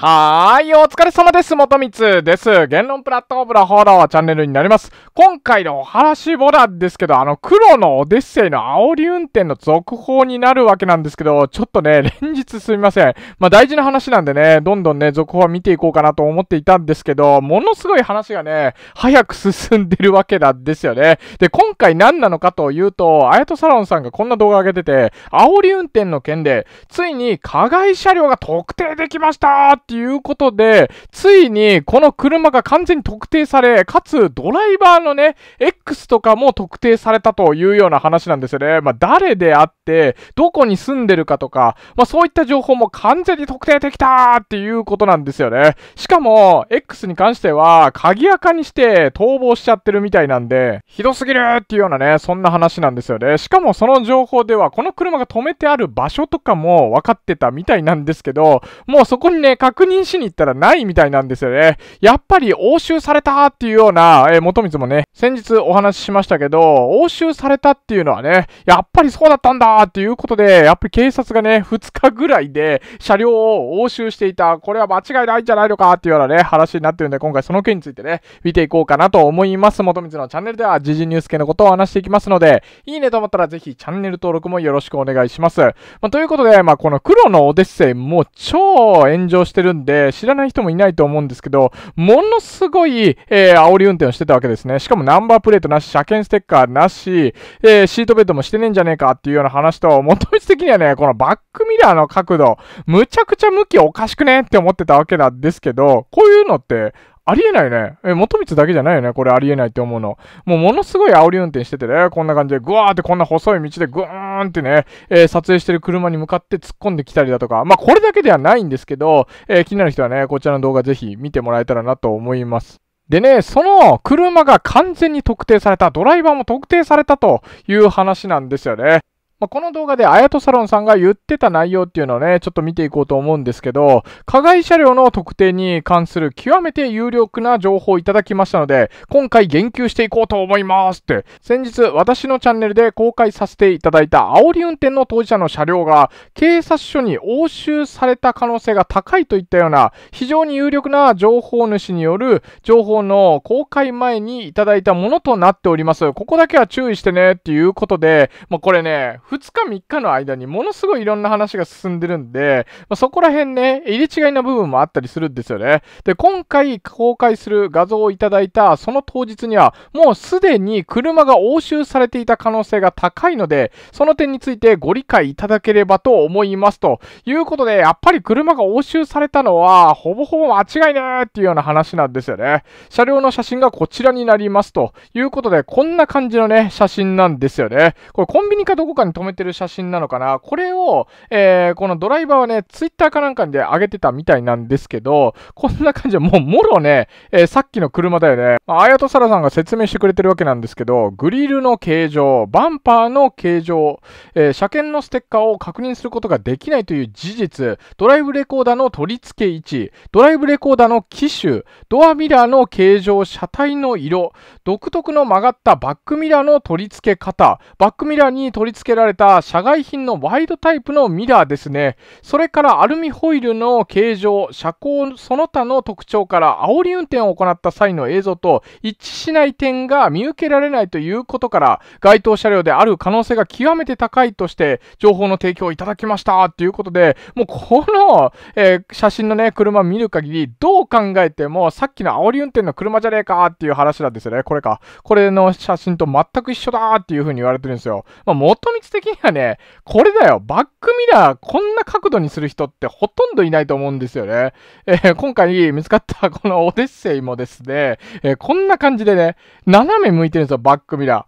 はーい、お疲れ様です。元光です。言論プラットフォームのフォローチャンネルになります。今回のお話ボラですけど、あの、黒のオデッセイの煽り運転の続報になるわけなんですけど、ちょっとね、連日すみません。まあ、大事な話なんでね、どんどんね、続報は見ていこうかなと思っていたんですけど、ものすごい話がね、早く進んでるわけなんですよね。で、今回何なのかというと、あやとサロンさんがこんな動画上げてて、煽り運転の件で、ついに加害車両が特定できましたっていうことで、ついにこの車が完全に特定され、かつドライバーのね、X とかも特定されたというような話なんですよね。まあ、誰であって、どこに住んでるかとか、まあ、そういった情報も完全に特定できたっていうことなんですよね。しかも、X に関しては、鍵垢にして逃亡しちゃってるみたいなんで、ひどすぎるっていうようなね、そんな話なんですよね。しかもその情報では、この車が止めてある場所とかも分かってたみたいなんですけど、もうそこにね、確認しに行ったらないみたいなんですよね。やっぱり押収されたっていうような、えー、元光もね、先日お話ししましたけど、押収されたっていうのはね、やっぱりそうだったんだっていうことで、やっぱり警察がね、2日ぐらいで車両を押収していた、これは間違いないんじゃないのかっていうようなね、話になってるんで、今回その件についてね、見ていこうかなと思います。元光のチャンネルでは、時事ニュース系のことを話していきますので、いいねと思ったらぜひチャンネル登録もよろしくお願いします。まあ、ということで、まあ、この黒のオデッセイも超炎上してるるんで、知らない人もいないと思うんですけど、ものすごい、えー、煽り運転をしてたわけですね。しかもナンバープレートなし、車検ステッカーなし、えー、シートベッドもしてねえんじゃねえかっていうような話と、元道的にはね、このバックミラーの角度、むちゃくちゃ向きおかしくねって思ってたわけなんですけど、こういうのって、ありえないね。え、元光だけじゃないよね。これありえないって思うの。もうものすごい煽り運転しててね、こんな感じで、ぐわーってこんな細い道でぐーんってね、えー、撮影してる車に向かって突っ込んできたりだとか、まあこれだけではないんですけど、えー、気になる人はね、こちらの動画ぜひ見てもらえたらなと思います。でね、その車が完全に特定された、ドライバーも特定されたという話なんですよね。まあ、この動画であやとサロンさんが言ってた内容っていうのをね、ちょっと見ていこうと思うんですけど、加害車両の特定に関する極めて有力な情報をいただきましたので、今回言及していこうと思いますって、先日私のチャンネルで公開させていただいた煽り運転の当事者の車両が警察署に押収された可能性が高いといったような非常に有力な情報主による情報の公開前にいただいたものとなっております。ここだけは注意してねっていうことで、まあ、これね、2日3日の間にものすごいいろんな話が進んでるんで、まあ、そこら辺ね、入れ違いな部分もあったりするんですよね。で、今回公開する画像をいただいたその当日には、もうすでに車が押収されていた可能性が高いので、その点についてご理解いただければと思いますということで、やっぱり車が押収されたのは、ほぼほぼ間違いねーっていうような話なんですよね。車両の写真がこちらになりますということで、こんな感じのね、写真なんですよね。これコンビニかどこかに止めてる写真なのかな。これを、えー、このドライバーはね、ツイッターかなんかで上げてたみたいなんですけど、こんな感じでもうもろね、えー、さっきの車だよね。まあ、あやとさらさんが説明してくれてるわけなんですけど、グリルの形状、バンパーの形状、えー、車検のステッカーを確認することができないという事実、ドライブレコーダーの取り付け位置、ドライブレコーダーの機種、ドアミラーの形状、車体の色、独特の曲がったバックミラーの取り付け方、バックミラーに取り付けられれた社外品のワイドタイプのミラーですね。それからアルミホイルの形状、車高その他の特徴から煽り運転を行った際の映像と一致しない点が見受けられないということから、該当車両である可能性が極めて高いとして情報の提供をいただきましたということで、もうこの、えー、写真のね、車見る限りどう考えてもさっきの煽り運転の車じゃねえかっていう話なんですよね。これか。これの写真と全く一緒だっていうふうに言われてるんですよ。まあ、元的にはね、これだよ。バックミラー、こんな角度にする人ってほとんどいないと思うんですよね。えー、今回見つかったこのオデッセイもですね、えー、こんな感じでね、斜め向いてるんですよ、バックミラ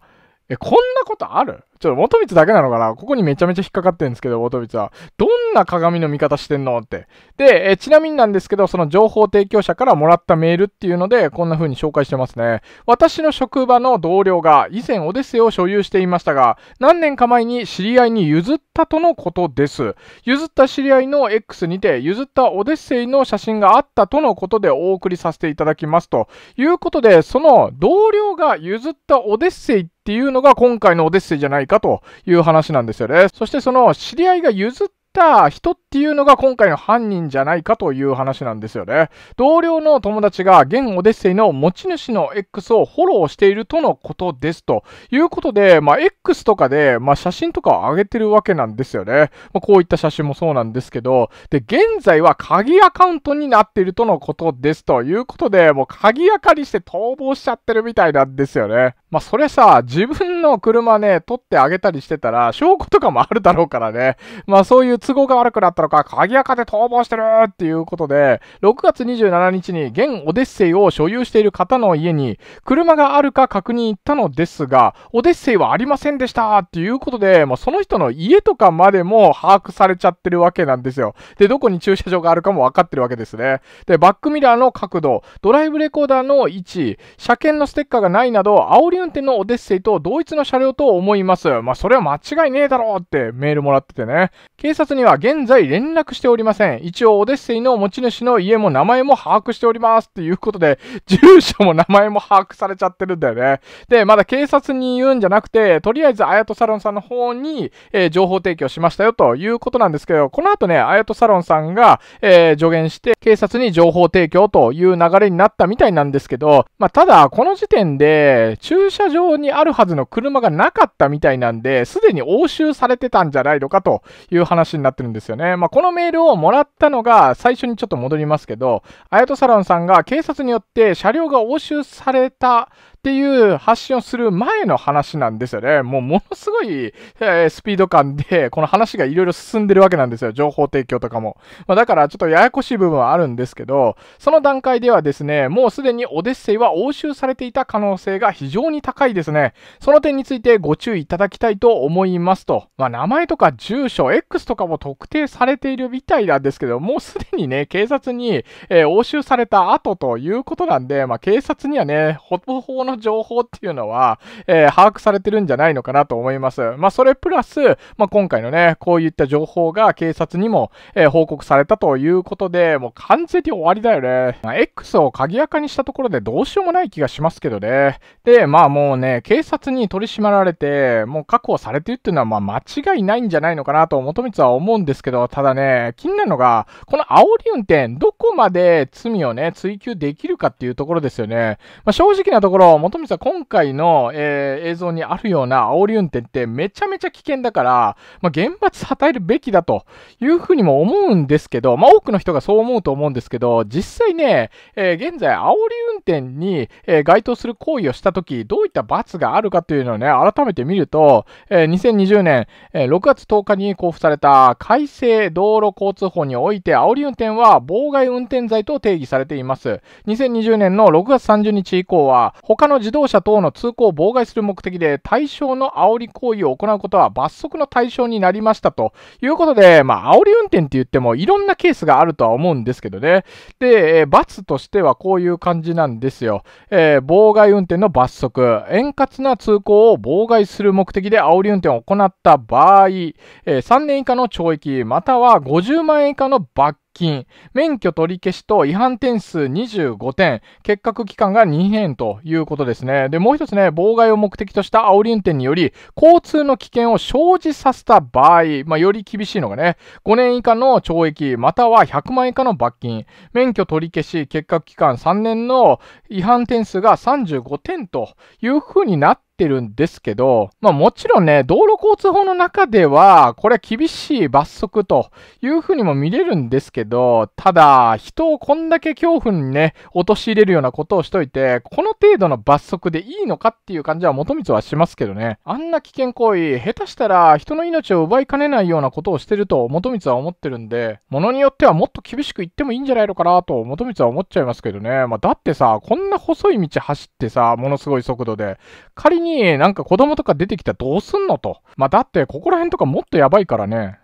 ー。え、こんなことあるちょっと元光だけなのかなここにめちゃめちゃ引っかかってるんですけど、元光は。どんな鏡の見方してんのって。で、えちなみになんですけど、その情報提供者からもらったメールっていうので、こんな風に紹介してますね。私の職場の同僚が以前オデッセイを所有していましたが、何年か前に知り合いに譲ったとのことです。譲った知り合いの X にて、譲ったオデッセイの写真があったとのことでお送りさせていただきます。ということで、その同僚が譲ったオデッセイっていうのが今回のオデッセイじゃないかかという話なんですよね。そしてその知り合いが譲った人っていうのが今回の犯人じゃないかという話なんですよね。同僚の友達が現オデッセイの持ち主の X をフォローしているとのことですということで、まあ、X とかで、まあ、写真とかを上げてるわけなんですよね。まあ、こういった写真もそうなんですけど、で、現在は鍵アカウントになっているとのことですということで、もう鍵明かりして逃亡しちゃってるみたいなんですよね。まあ、それさ、自分の車ね、取ってあげたりしてたら、証拠とかもあるだろうからね。まあ、そういう都合が悪くなったったのか、鍵アで逃亡してるっていうことで、6月27日に現オデッセイを所有している方の家に、車があるか確認行ったのですが、オデッセイはありませんでしたっていうことで、まあ、その人の家とかまでも把握されちゃってるわけなんですよ。で、どこに駐車場があるかも分かってるわけですね。で、バックミラーの角度、ドライブレコーダーの位置、車検のステッカーがないなど、煽り運転のオデッセイと同一の車両と思います。まあ、それは間違いねえだろうってメールもらっててね。警察には現在連絡しておりません。一応、オデッセイの持ち主の家も名前も把握しております。ということで、住所も名前も把握されちゃってるんだよね。で、まだ警察に言うんじゃなくて、とりあえず、綾やサロンさんの方に、えー、情報提供しましたよということなんですけど、この後ね、綾やサロンさんが、えー、助言して、警察に情報提供という流れになったみたいなんですけど、まあ、ただ、この時点で、駐車場にあるはずの車がなかったみたいなんで、すでに押収されてたんじゃないのかという話になってるんですよね。まあ、このメールをもらったのが、最初にちょっと戻りますけど、あやとサロンさんが警察によって車両が押収されたっていう発信をする前の話なんですよね。もうものすごい、えスピード感で、この話がいろいろ進んでるわけなんですよ。情報提供とかも。まあ、だからちょっとややこしい部分はあるんですけど、その段階ではですね、もうすでにオデッセイは押収されていた可能性が非常に高いですね。その点についてご注意いただきたいと思いますと。まあ、名前とか住所、X とかも特定されているみたいなんですけど、もうすでにね、警察に、えー、押収された後ということなんで、まあ、警察にはね、ほぼほぼのの情報っていうのは、えー、把握されてるんじゃないのかなと思います。まあ、それプラス、まあ、今回のね、こういった情報が警察にも、えー、報告されたということで、もう完全に終わりだよね。まあ、X を鍵垢にしたところでどうしようもない気がしますけどね。で、まあもうね、警察に取り締まられて、もう確保されてるっていうのは、まあ間違いないんじゃないのかなと、元光は思うんですけど、ただね、気になるのが、この煽り運転、どこまで罪をね、追求できるかっていうところですよね。まあ、正直なところ、とみさん、今回の、えー、映像にあるような煽り運転ってめちゃめちゃ危険だから、まあ、厳罰与えるべきだというふうにも思うんですけど、まあ、多くの人がそう思うと思うんですけど、実際ね、えー、現在、煽り運転に、え該当する行為をしたとき、どういった罰があるかというのをね、改めて見ると、え2020年、え6月10日に交付された改正道路交通法において、煽り運転は妨害運転罪と定義されています。2020年の6月30日以降は、他のの自動車等の通行を妨害する目的で対象の煽り行為を行うことは罰則の対象になりましたということで、まあ、煽り運転って言ってもいろんなケースがあるとは思うんですけどね。で、えー、罰としてはこういう感じなんですよ。えー、妨害運転の罰則、円滑な通行を妨害する目的で煽り運転を行った場合、えー、3年以下の懲役、または50万円以下の罰金、免許取り消しと違反点数25点、結核期間が2年ということですね。で、もう一つね、妨害を目的とした煽り運転により、交通の危険を生じさせた場合、まあ、より厳しいのがね、5年以下の懲役、または100万円以下の罰金、免許取り消し、結核期間3年の違反点数が35点という風になっててるんですけど、まあもちろんね、道路交通法の中では、これは厳しい罰則というふうにも見れるんですけど、ただ、人をこんだけ恐怖にね、陥れるようなことをしといて、この程度の罰則でいいのかっていう感じは元光はしますけどね。あんな危険行為、下手したら人の命を奪いかねないようなことをしてると元光は思ってるんで、ものによってはもっと厳しく言ってもいいんじゃないのかなと元光は思っちゃいますけどね。まあだってさ、こんな細い道走ってさ、ものすごい速度で、仮にになんか子供とか出てきたらどうすんのと。まあ、だってここら辺とかもっとやばいからね。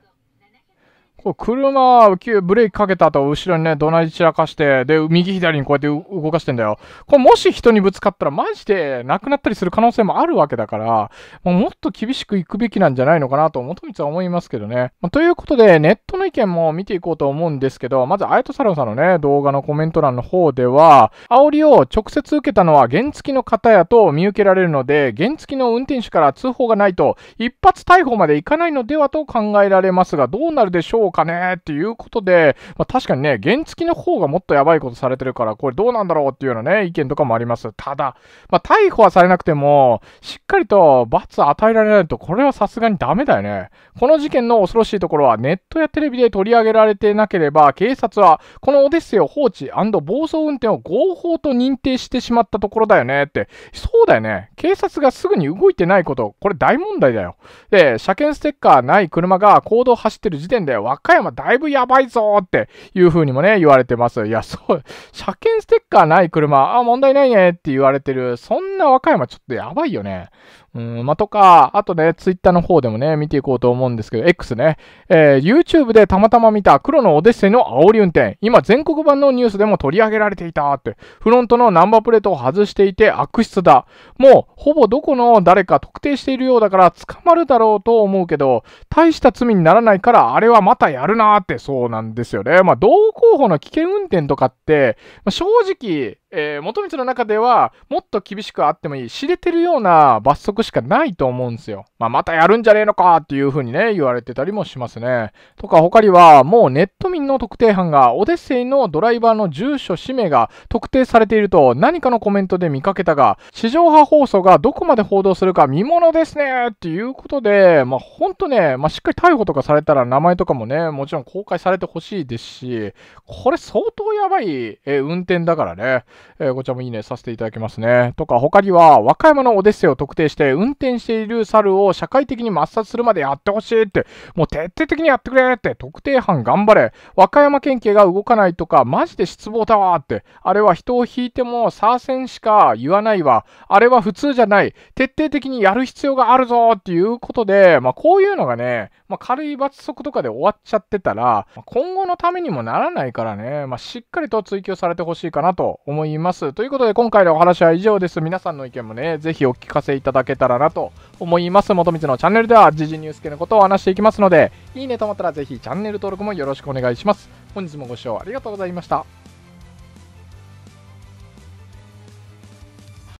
車、ブレーキかけた後、後ろにね、どなり散らかして、で、右左にこうやって動かしてんだよ。これもし人にぶつかったら、マジで亡くなったりする可能性もあるわけだから、もうもっと厳しくいくべきなんじゃないのかなと、元光は思いますけどね。まあ、ということで、ネットの意見も見ていこうと思うんですけど、まず、あやとロンさんのね、動画のコメント欄の方では、煽りを直接受けたのは原付の方やと見受けられるので、原付の運転手から通報がないと、一発逮捕までいかないのではと考えられますが、どうなるでしょうかかねっていうことで、まあ、確かにね、原付の方がもっとやばいことされてるから、これどうなんだろうっていうようなね、意見とかもあります。ただ、まあ、逮捕はされなくても、しっかりと罰与えられないと、これはさすがにダメだよね。この事件の恐ろしいところは、ネットやテレビで取り上げられてなければ、警察は、このオデッセイを放置暴走運転を合法と認定してしまったところだよねって、そうだよね。警察がすぐに動いてないこと、これ大問題だよ。で、車検ステッカーない車が公道走ってる時点で分歌山だいぶやばいぞっていう風にもね、言われてます。いや、そう、車検ステッカーない車、あ、問題ないねって言われてる、そんな和歌山ちょっとやばいよね。うん、まあ、とか、あとね、ツイッターの方でもね、見ていこうと思うんですけど、X ね、えー、YouTube でたまたま見た黒のオデッセイの煽り運転。今、全国版のニュースでも取り上げられていたって。フロントのナンバープレートを外していて悪質だ。もう、ほぼどこの誰か特定しているようだから捕まるだろうと思うけど、大した罪にならないから、あれはまたやるなーってそうなんですよね。まあ、同候補の危険運転とかって、まあ、正直、えー、元光の中では、もっと厳しくあってもいい。知れてるような罰則しかないと思うんですよ。まあ、またやるんじゃねえのかっていう風にね、言われてたりもしますね。とか、他には、もうネット民の特定班が、オデッセイのドライバーの住所、氏名が特定されていると、何かのコメントで見かけたが、地上波放送がどこまで報道するか見ものですねっていうことで、まあ、ほんとね、まあ、しっかり逮捕とかされたら名前とかもね、もちろん公開されてほしいですし、これ相当やばい、え運転だからね、えー、こちらもいいねさせていただきますね。とか、他には、和歌山のオデッセイを特定して、で運転している猿を社会的に抹殺するまでやってほしいって、もう徹底的にやってくれって、特定班頑張れ。和歌山県警が動かないとか、マジで失望だわって。あれは人を引いても、サーセンしか言わないわ。あれは普通じゃない。徹底的にやる必要があるぞっていうことで、まあこういうのがね、まあ軽い罰則とかで終わっちゃってたら、今後のためにもならないからね、まあしっかりと追求されてほしいかなと思います。ということで今回のお話は以上です。皆さんの意見もね、ぜひお聞かせいただけたらなと思います。元道のチャンネルでは、時事ニュース系のことを話していきますので、いいねと思ったらぜひチャンネル登録もよろしくお願いします。本日もご視聴ありがとうございました。